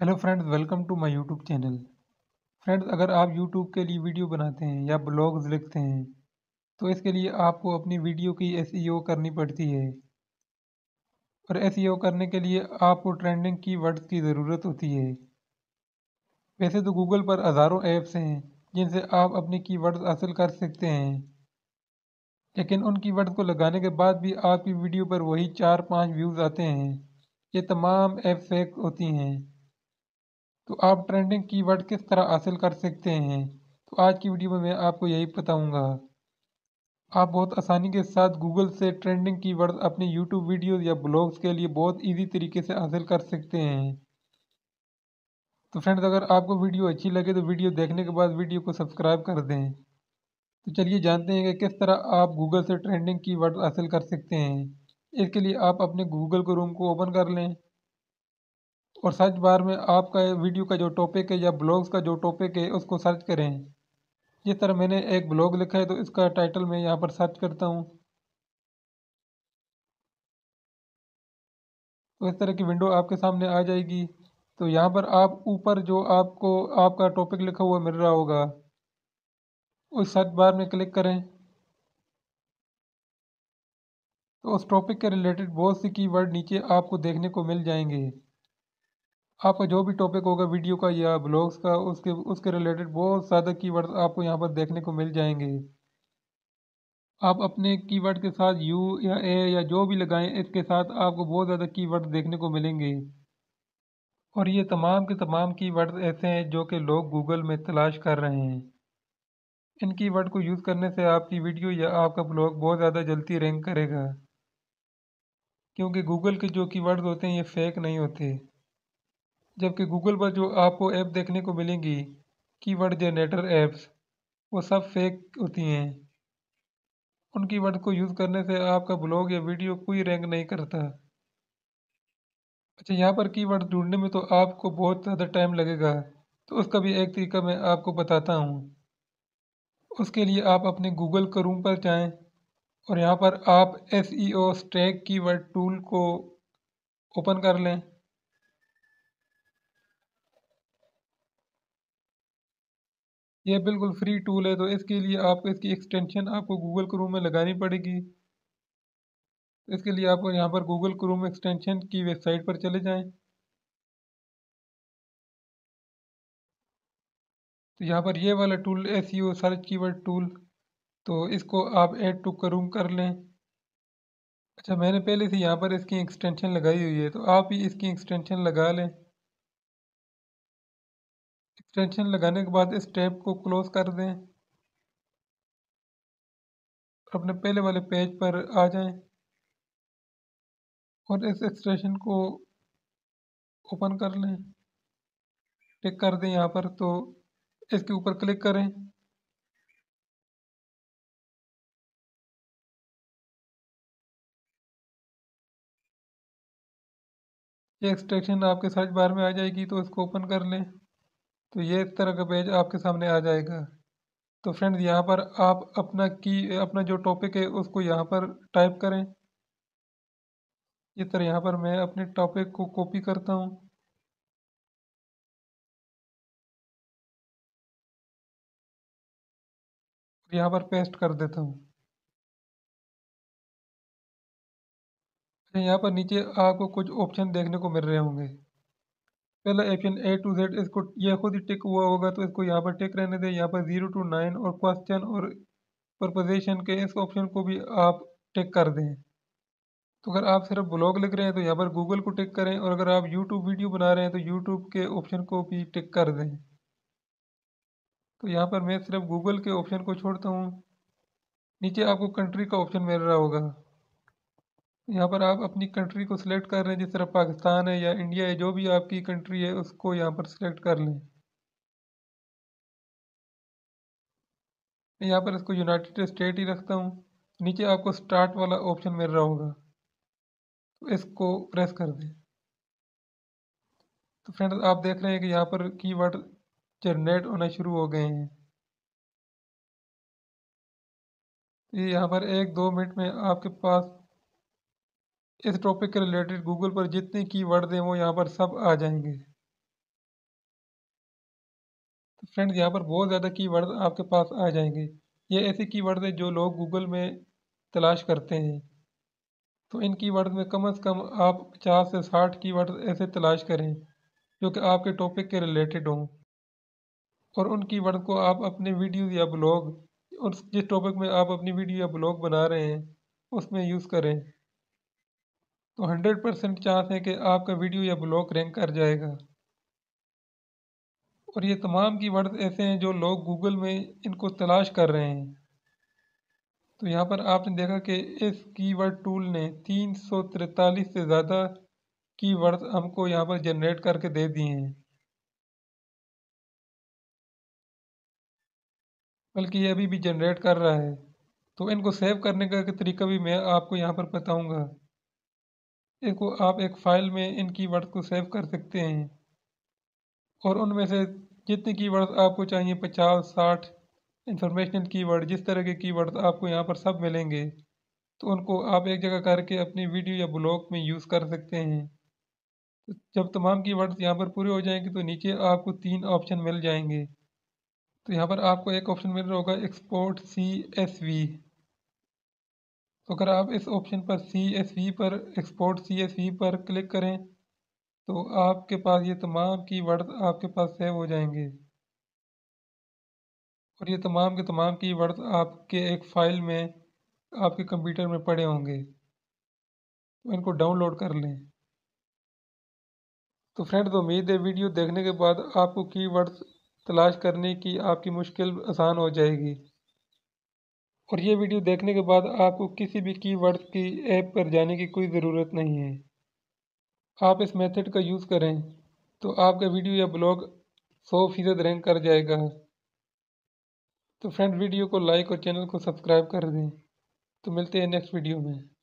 hello friends welcome to my YouTube channel friends अगर आप YouTube के लिए वीडियो बनाते हैं या ब्लॉग्स लिखते हैं तो इसके लिए आपको अपनी वीडियो की एस e करनी पड़ती है और एस e करने के लिए आपको ट्रेंडिंग वर्ड्स की ज़रूरत होती है वैसे तो गूगल पर हज़ारों ऐप्स हैं जिनसे आप अपने वर्ड्स हासिल कर सकते हैं लेकिन उन वर्ड्स को लगाने के बाद भी आपकी वीडियो पर वही चार पाँच व्यूज़ आते हैं ये तमाम ऐप फेक होती हैं तो आप ट्रेंडिंग कीवर्ड किस तरह हासिल कर सकते हैं तो आज की वीडियो में मैं आपको यही बताऊंगा आप बहुत आसानी के साथ गूगल से ट्रेंडिंग कीवर्ड अपने यूट्यूब वीडियोस या ब्लॉग्स के लिए बहुत इजी तरीके से हासिल कर सकते हैं तो फ्रेंड्स अगर आपको वीडियो अच्छी लगे तो वीडियो देखने के बाद वीडियो को सब्सक्राइब कर दें तो चलिए जानते हैं कि किस तरह आप गूगल से ट्रेंडिंग वर्ड हासिल कर सकते हैं इसके लिए आप अपने गूगल को रूम को ओपन कर लें और सर्च बार में आपका वीडियो का जो टॉपिक है या ब्लॉग्स का जो टॉपिक है उसको सर्च करें जिस तरह मैंने एक ब्लॉग लिखा है तो इसका टाइटल मैं यहाँ पर सर्च करता हूँ तो इस तरह की विंडो आपके सामने आ जाएगी तो यहाँ पर आप ऊपर जो आपको आपका टॉपिक लिखा हुआ मिल रहा होगा उस सर्च बार में क्लिक करें तो उस टॉपिक के रिलेटेड बहुत सी कीवर्ड नीचे आपको देखने को मिल जाएंगे आपका जो भी टॉपिक होगा वीडियो का या ब्लॉग्स का उसके उसके रिलेटेड बहुत ज़्यादा कीवर्ड्स आपको यहाँ पर देखने को मिल जाएंगे आप अपने कीवर्ड के साथ यू या ए या जो भी लगाएं इसके साथ आपको बहुत ज़्यादा कीवर्ड देखने को मिलेंगे और ये तमाम के तमाम कीवर्ड्स ऐसे हैं जो कि लोग गूगल में तलाश कर रहे हैं इन कीवर्ड को यूज़ करने से आपकी वीडियो या आपका ब्लॉग बहुत ज़्यादा जल्दी रैंक करेगा क्योंकि गूगल के जो कीवर्ड्स होते हैं ये फेक नहीं होते जबकि गूगल पर जो आपको ऐप देखने को मिलेंगी कीवर्ड जनरेटर ऐप्स वो सब फेक होती हैं उन कीवर्ड को यूज़ करने से आपका ब्लॉग या वीडियो कोई रैंक नहीं करता अच्छा यहाँ पर कीवर्ड ढूंढने में तो आपको बहुत ज़्यादा टाइम लगेगा तो उसका भी एक तरीका मैं आपको बताता हूँ उसके लिए आप अपने गूगल रूम पर जाएं और यहाँ पर आप S E O stack keyword tool को ओपन कर लें ये बिल्कुल फ्री टूल है तो इसके लिए आपको इसकी एक्सटेंशन आपको गूगल क्रोम में लगानी पड़ेगी इसके लिए आपको यहाँ पर गूगल क्रोम एक्सटेंशन की वेबसाइट पर चले जाएं तो यहाँ पर ये वाला tool S search keyword tool तो इसको आप ऐड टू करूम कर लें अच्छा मैंने पहले से यहाँ पर इसकी एक्सटेंशन लगाई हुई है तो आप ही इसकी एक्सटेंशन लगा लें एक्सटेंशन लगाने के बाद इस टैब को क्लोज़ कर दें अपने पहले वाले पेज पर आ जाएं और इस एक्सटेंशन को ओपन कर लें क्लिक कर दें यहाँ पर तो इसके ऊपर क्लिक करें ये आपके सर्च बार में आ जाएगी तो इसको ओपन कर लें तो ये इस तरह का पेज आपके सामने आ जाएगा तो फ्रेंड्स यहाँ पर आप अपना की अपना जो टॉपिक है उसको यहाँ पर टाइप करें इस तरह यहाँ पर मैं अपने टॉपिक को कॉपी करता हूँ यहाँ पर पेस्ट कर देता हूँ यहाँ पर नीचे आपको कुछ ऑप्शन देखने को मिल रहे होंगे पहला ऑप्शन ए टू जेड इसको ये खुद ही टिक हुआ होगा तो इसको यहाँ पर टिक रहने दें यहाँ पर ज़ीरो टू नाइन और क्वेश्चन और प्रपोजिशन के इस ऑप्शन को भी आप टिक कर दें तो अगर आप सिर्फ ब्लॉग लिख रहे हैं तो यहाँ पर गूगल को टिक करें और अगर आप यूट्यूब वीडियो बना रहे हैं तो यूट्यूब के ऑप्शन को भी टिक कर दें तो यहाँ पर मैं सिर्फ गूगल के ऑप्शन को छोड़ता हूँ नीचे आपको कंट्री का ऑप्शन मिल रहा होगा यहाँ पर आप अपनी कंट्री को सिलेक्ट कर रहे हैं जिस तरह पाकिस्तान है या इंडिया है जो भी आपकी कंट्री है उसको यहाँ पर सिलेक्ट कर लें यहाँ पर इसको यूनाइटेड स्टेट ही रखता हूँ नीचे आपको स्टार्ट वाला ऑप्शन मिल रहा होगा तो इसको प्रेस कर दें तो फ्रेंड्स आप देख रहे हैं कि यहाँ पर कीवर्ड जनरेट होना शुरू हो गए हैं ये यहाँ पर एक दो मिनट में आपके पास इस टॉपिक के रिलेटेड गूगल पर जितने की वर्ड दें वो यहाँ पर सब आ जाएंगे तो फ्रेंड्स यहाँ पर बहुत ज़्यादा की वर्ड आपके पास आ जाएंगे ये ऐसे वर्ड हैं जो लोग गूगल में तलाश करते हैं तो इन वर्ड में कम अज़ कम आप पचास से साठ की वर्ड ऐसे तलाश करें जो कि आपके टॉपिक के रिलेटेड हों और उन वर्ड को आप अपने वीडियो या ब्लॉग उस जिस टॉपिक में आप अपनी वीडियो या ब्लॉग बना रहे हैं उसमें यूज़ करें तो हंड्रेड परसेंट चांस है कि आपका वीडियो या ब्लॉग रैंक कर जाएगा और ये तमाम की वर्ड ऐसे हैं जो लोग गूगल में इनको तलाश कर रहे हैं तो यहाँ पर आपने देखा कि इस कीवर्ड टूल ने तीन सौ तिरतालीस से ज़्यादा कीवर्ड हमको यहाँ पर जनरेट करके दे दिए हैं बल्कि ये अभी भी जनरेट कर रहा है तो इनको सेव करने का तरीका भी मैं आपको यहाँ पर बताऊँगा इनको आप एक फ़ाइल में इन वर्ड को सेव कर सकते हैं और उनमें से जितने कीवर्ड्स आपको चाहिए पचास साठ इंफॉर्मेशनल वर्ड जिस तरह के वर्ड आपको यहाँ पर सब मिलेंगे तो उनको आप एक जगह करके अपनी वीडियो या ब्लॉग में यूज़ कर सकते हैं जब तमाम की वर्ड्स यहाँ पर पूरे हो जाएंगे तो नीचे आपको तीन ऑप्शन मिल जाएंगे तो यहाँ पर आपको एक ऑप्शन मिल रहा होगा एक्सपोर्ट सी एस वी तो अगर आप इस ऑप्शन पर सी एस वी पर एक्सपोर्ट सी एस वी पर क्लिक करें तो आपके पास ये तमाम की वर्ड आपके पास सेव हो जाएंगे और ये तमाम के तमाम की वर्ड आपके एक फ़ाइल में आपके कंप्यूटर में पड़े होंगे तो इनको डाउनलोड कर लें तो फ्रेंड्स उम्मीद है वीडियो देखने के बाद आपको कीवर्ड्स तलाश करने की आपकी मुश्किल आसान हो जाएगी और ये वीडियो देखने के बाद आपको किसी भी कीवर्ड्स की ऐप पर जाने की कोई ज़रूरत नहीं है आप इस मेथड का यूज़ करें तो आपका वीडियो या ब्लॉग सौ फीसद रैंक कर जाएगा तो फ्रेंड वीडियो को लाइक और चैनल को सब्सक्राइब कर दें तो मिलते हैं नेक्स्ट वीडियो में